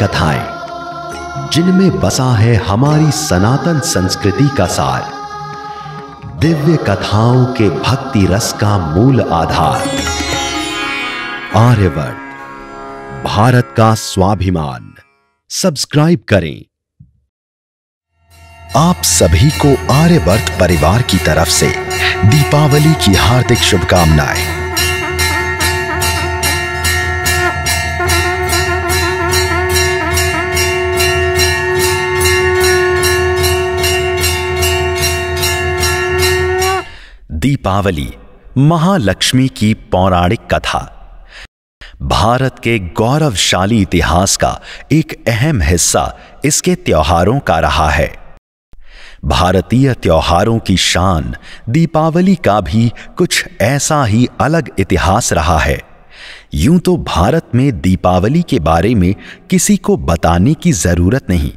कथाएं जिनमें बसा है हमारी सनातन संस्कृति का सार दिव्य कथाओं के भक्ति रस का मूल आधार आर्यवर्त भारत का स्वाभिमान सब्सक्राइब करें आप सभी को आर्यवर्त परिवार की तरफ से दीपावली की हार्दिक शुभकामनाएं दीपावली महालक्ष्मी की पौराणिक कथा भारत के गौरवशाली इतिहास का एक अहम हिस्सा इसके त्योहारों का रहा है भारतीय त्योहारों की शान दीपावली का भी कुछ ऐसा ही अलग इतिहास रहा है यूं तो भारत में दीपावली के बारे में किसी को बताने की जरूरत नहीं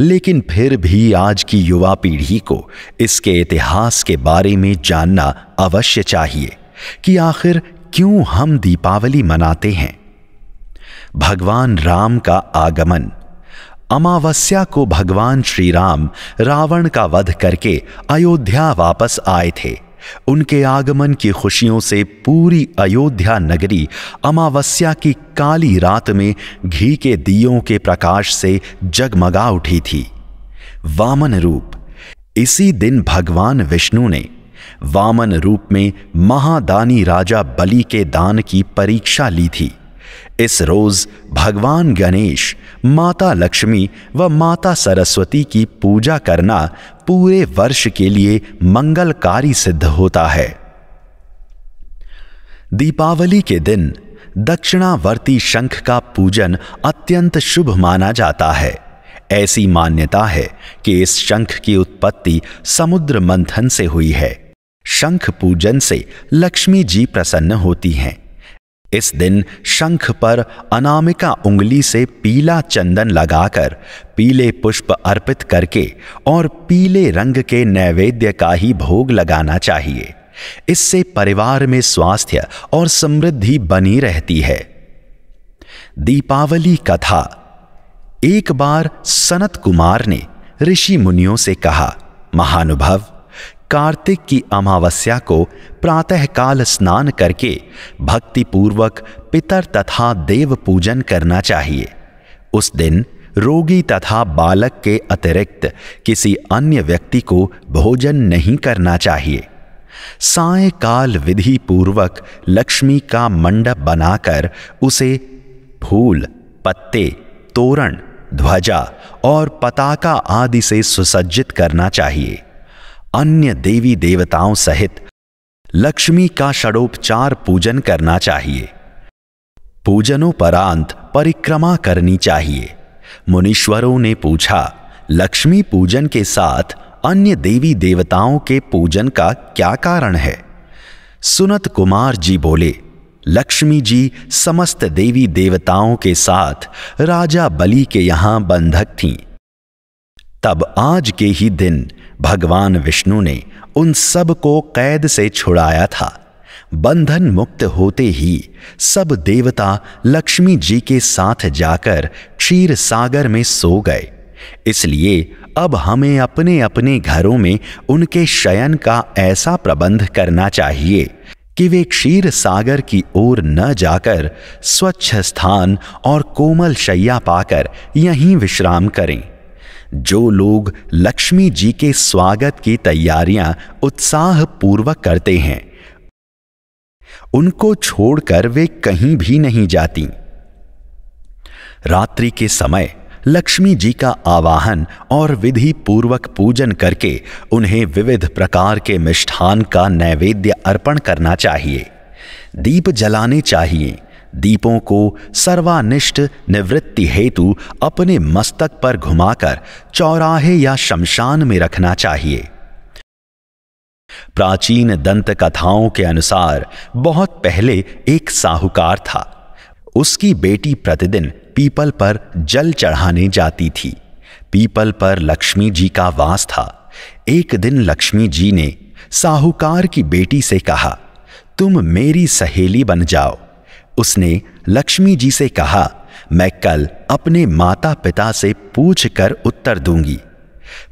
लेकिन फिर भी आज की युवा पीढ़ी को इसके इतिहास के बारे में जानना अवश्य चाहिए कि आखिर क्यों हम दीपावली मनाते हैं भगवान राम का आगमन अमावस्या को भगवान श्री राम रावण का वध करके अयोध्या वापस आए थे उनके आगमन की खुशियों से पूरी अयोध्या नगरी अमावस्या की काली रात में घी के दियो के प्रकाश से जगमगा उठी थी वामन रूप इसी दिन भगवान विष्णु ने वामन रूप में महादानी राजा बलि के दान की परीक्षा ली थी इस रोज भगवान गणेश माता लक्ष्मी व माता सरस्वती की पूजा करना पूरे वर्ष के लिए मंगलकारी सिद्ध होता है दीपावली के दिन दक्षिणावर्ती शंख का पूजन अत्यंत शुभ माना जाता है ऐसी मान्यता है कि इस शंख की उत्पत्ति समुद्र मंथन से हुई है शंख पूजन से लक्ष्मी जी प्रसन्न होती हैं इस दिन शंख पर अनामिका उंगली से पीला चंदन लगाकर पीले पुष्प अर्पित करके और पीले रंग के नैवेद्य का ही भोग लगाना चाहिए इससे परिवार में स्वास्थ्य और समृद्धि बनी रहती है दीपावली कथा एक बार सनत कुमार ने ऋषि मुनियों से कहा महानुभव कार्तिक की अमावस्या को प्रातःकाल स्नान करके भक्तिपूर्वक पितर तथा देव पूजन करना चाहिए उस दिन रोगी तथा बालक के अतिरिक्त किसी अन्य व्यक्ति को भोजन नहीं करना चाहिए सायकाल विधि पूर्वक लक्ष्मी का मंडप बनाकर उसे फूल पत्ते तोरण ध्वजा और पताका आदि से सुसज्जित करना चाहिए अन्य देवी देवताओं सहित लक्ष्मी का षडोपचार पूजन करना चाहिए पूजनोपरांत परिक्रमा करनी चाहिए मुनीश्वरों ने पूछा लक्ष्मी पूजन के साथ अन्य देवी देवताओं के पूजन का क्या कारण है सुनत कुमार जी बोले लक्ष्मी जी समस्त देवी देवताओं के साथ राजा बलि के यहां बंधक थीं तब आज के ही दिन भगवान विष्णु ने उन सब को कैद से छुड़ाया था बंधन मुक्त होते ही सब देवता लक्ष्मी जी के साथ जाकर क्षीर सागर में सो गए इसलिए अब हमें अपने अपने घरों में उनके शयन का ऐसा प्रबंध करना चाहिए कि वे क्षीर सागर की ओर न जाकर स्वच्छ स्थान और कोमल शैया पाकर यहीं विश्राम करें जो लोग लक्ष्मी जी के स्वागत की तैयारियां उत्साहपूर्वक करते हैं उनको छोड़कर वे कहीं भी नहीं जाती रात्रि के समय लक्ष्मी जी का आवाहन और विधि पूर्वक पूजन करके उन्हें विविध प्रकार के मिष्ठान का नैवेद्य अर्पण करना चाहिए दीप जलाने चाहिए दीपों को सर्वानिष्ट निवृत्ति हेतु अपने मस्तक पर घुमाकर चौराहे या शमशान में रखना चाहिए प्राचीन दंत कथाओं के अनुसार बहुत पहले एक साहूकार था उसकी बेटी प्रतिदिन पीपल पर जल चढ़ाने जाती थी पीपल पर लक्ष्मी जी का वास था एक दिन लक्ष्मी जी ने साहूकार की बेटी से कहा तुम मेरी सहेली बन जाओ उसने लक्ष्मी जी से कहा मैं कल अपने माता पिता से पूछ कर उत्तर दूंगी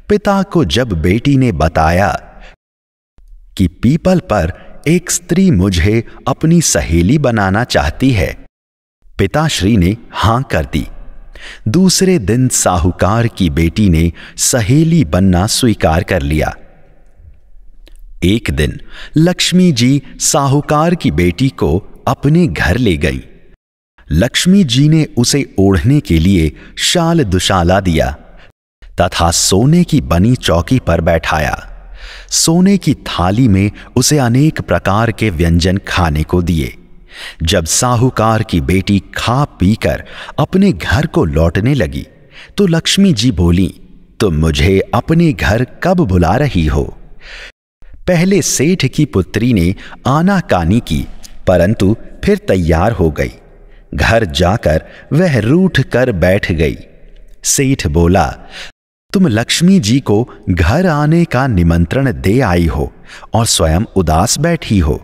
पिता को जब बेटी ने बताया कि पीपल पर एक स्त्री मुझे अपनी सहेली बनाना चाहती है पिताश्री ने हां कर दी दूसरे दिन साहूकार की बेटी ने सहेली बनना स्वीकार कर लिया एक दिन लक्ष्मी जी साहूकार की बेटी को अपने घर ले गई लक्ष्मी जी ने उसे ओढ़ने के लिए शाल दुशाला दिया तथा सोने की बनी चौकी पर बैठाया सोने की थाली में उसे अनेक प्रकार के व्यंजन खाने को दिए जब साहूकार की बेटी खा पीकर अपने घर को लौटने लगी तो लक्ष्मी जी बोली तुम तो मुझे अपने घर कब बुला रही हो पहले सेठ की पुत्री ने आनाकानी की परंतु फिर तैयार हो गई घर जाकर वह रूठ कर बैठ गई सेठ बोला तुम लक्ष्मी जी को घर आने का निमंत्रण दे आई हो और स्वयं उदास बैठी हो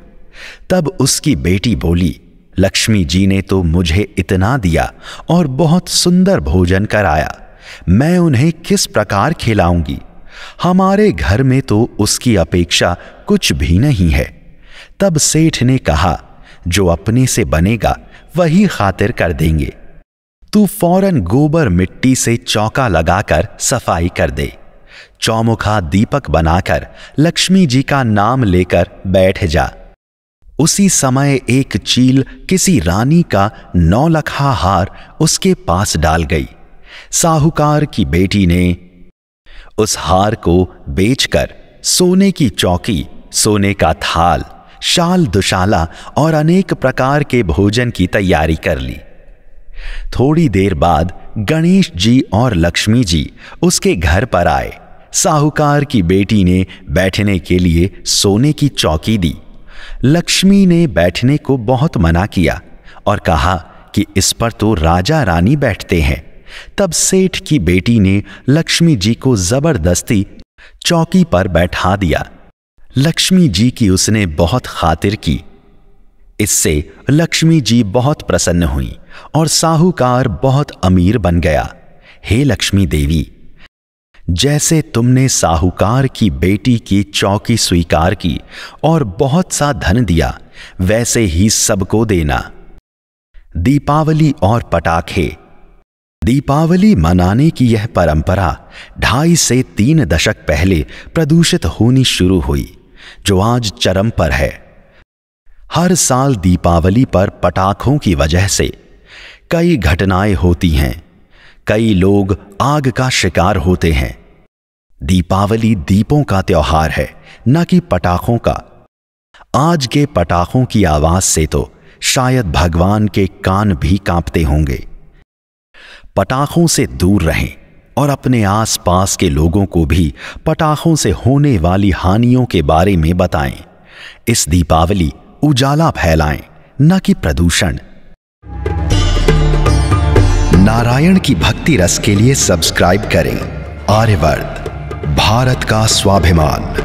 तब उसकी बेटी बोली लक्ष्मी जी ने तो मुझे इतना दिया और बहुत सुंदर भोजन कराया मैं उन्हें किस प्रकार खिलाऊंगी हमारे घर में तो उसकी अपेक्षा कुछ भी नहीं है तब सेठ ने कहा जो अपने से बनेगा वही खातिर कर देंगे तू फौरन गोबर मिट्टी से चौका लगाकर सफाई कर दे चौमुखा दीपक बनाकर लक्ष्मी जी का नाम लेकर बैठ जा उसी समय एक चील किसी रानी का नौलखा हार उसके पास डाल गई साहूकार की बेटी ने उस हार को बेचकर सोने की चौकी सोने का थाल शाल दुशाला और अनेक प्रकार के भोजन की तैयारी कर ली थोड़ी देर बाद गणेश जी और लक्ष्मी जी उसके घर पर आए साहूकार की बेटी ने बैठने के लिए सोने की चौकी दी लक्ष्मी ने बैठने को बहुत मना किया और कहा कि इस पर तो राजा रानी बैठते हैं तब सेठ की बेटी ने लक्ष्मी जी को जबरदस्ती चौकी पर बैठा दिया लक्ष्मी जी की उसने बहुत खातिर की इससे लक्ष्मी जी बहुत प्रसन्न हुई और साहूकार बहुत अमीर बन गया हे लक्ष्मी देवी जैसे तुमने साहूकार की बेटी की चौकी स्वीकार की और बहुत सा धन दिया वैसे ही सबको देना दीपावली और पटाखे दीपावली मनाने की यह परंपरा ढाई से तीन दशक पहले प्रदूषित होनी शुरू हुई जो आज चरम पर है हर साल दीपावली पर पटाखों की वजह से कई घटनाएं होती हैं कई लोग आग का शिकार होते हैं दीपावली दीपों का त्यौहार है न कि पटाखों का आज के पटाखों की आवाज से तो शायद भगवान के कान भी कांपते होंगे पटाखों से दूर रहें और अपने आसपास के लोगों को भी पटाखों से होने वाली हानियों के बारे में बताएं इस दीपावली उजाला फैलाएं न कि प्रदूषण नारायण की भक्ति रस के लिए सब्सक्राइब करें आर्यवर्त भारत का स्वाभिमान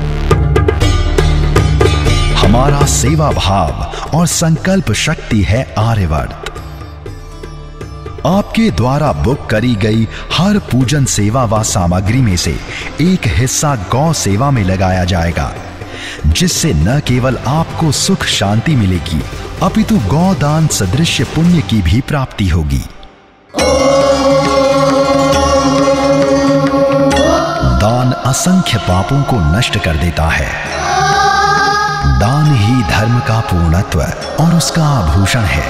हमारा सेवा भाव और संकल्प शक्ति है आर्यवर्त आपके द्वारा बुक करी गई हर पूजन सेवा व सामग्री में से एक हिस्सा गौ सेवा में लगाया जाएगा जिससे न केवल आपको सुख शांति मिलेगी अपितु दान सदृश पुण्य की भी प्राप्ति होगी दान असंख्य पापों को नष्ट कर देता है दान ही धर्म का पूर्णत्व और उसका आभूषण है